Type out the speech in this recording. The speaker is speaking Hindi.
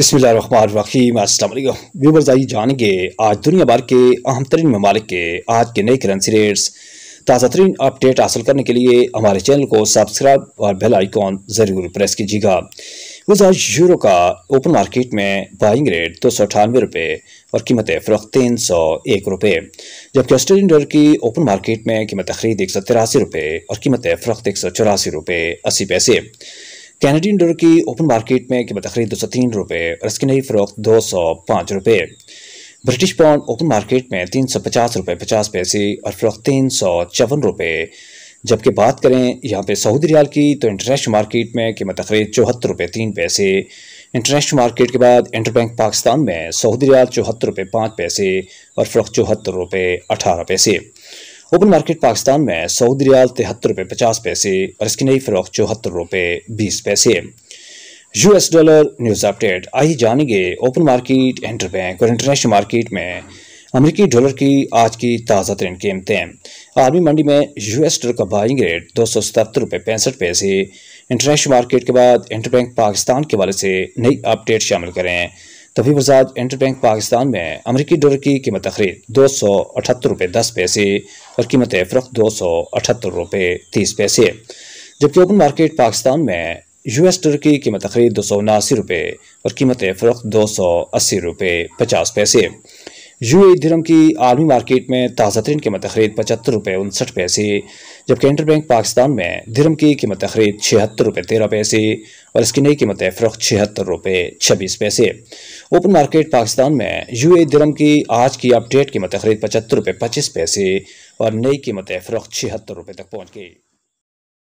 बसमीम असल व्यूवर्स आइए जानेंगे आज दुनिया भर के अहम तरीन ममालिक के आज के नए करेंसी रेट्स ताज़ा तरीन अपडेट हासिल करने के लिए हमारे चैनल को सब्सक्राइब और बेल आइकॉन ज़रूर प्रेस कीजिएगा आज यूरो का ओपन मार्केट में बाइंग रेट दो सौ अठानवे रुपये और कीमत फ़रोख्त तीन सौ एक रुपये जबकि ऑस्ट्रेलियन डॉलर की ओपन मार्केट में कीमत खरीद एक सौ तिरासी रुपये और कीमत फ़रोख्त एक सौ चौरासी रुपये अस्सी पैसे कैनेडियन डॉलर की ओपन मार्केट में कीमत तकरीब दो तो सौ तीन रुपये और इसकी नई फरोख्त दो सौ पाँच रुपये ब्रिटिश पाउंड ओपन मार्केट में तीन सौ पचास रुपये पचास पैसे और फरोख्त तीन सौ चौवन रुपये जबकि बात करें यहाँ पे सऊदी रियाल की तो इंटरनेशनल मार्केट में कीमत तकरीब चौहत्तर रुपये तीन पैसे इंटरनेशनल मार्केट के बाद इंटरबैंक पाकिस्तान में सऊदी रियाल चौहत्तर रुपये पाँच पैसे और फरोख्त चौहत्तर रुपये अठारह पैसे ओपन मार्केट पाकिस्तान में सऊदी रियाल तिहत्तर रुपये पचास पैसे और इसकी नई फरोख चौहत्तर रुपये बीस पैसे यूएस डॉलर न्यूज़ अपडेट आइए जानेंगे ओपन मार्केट इंटर बैंक और इंटरनेशनल मार्केट में अमेरिकी डॉलर की आज की ताज़ा तरीन कीमतें आर्मी मंडी में यूएस डॉलर का बाइंग रेट दो सौ सतहत्तर रुपये पैंसठ पैसे इंटरनेशनल मार्केट के बाद इंटर बैंक पाकिस्तान के वाले से नई अपडेट शामिल करें तफी आजाद इंटर बैंक पाकिस्तान में अमरीकी डॉलर की कीमत तखरीद दो सौ अठहत्तर रुपये दस पैसे और कीमत फरख दो सौ अठहत्तर रुपये तीस पैसे जबकि ओपन मार्केट पाकिस्तान में यूएस डॉलर की कीमत तकरीब दो सौ उनासी रुपये और कीमत फरोख दो सौ अस्सी रुपये पचास पैसे यू धर्म की आर्मी मार्केट में ताज़ा तरीन कीमत खरीद पचहत्तर रुपये उनसठ पैसे जबकि इंटर बैंक पाकिस्तान में धर्म की कीमत खरीद छिहत्तर रुपये तेरह पैसे और इसकी नई कीमत फ़रोख्त छिहत्तर रुपये छब्बीस पैसे ओपन मार्केट पाकिस्तान में यू ए धर्म की आज की अपडेट कीमत खरीद पचहत्तर रुपये पच्चीस पैसे और नई कीमत फ़रोख्त छिहत्तर रुपये तक पहुँच गई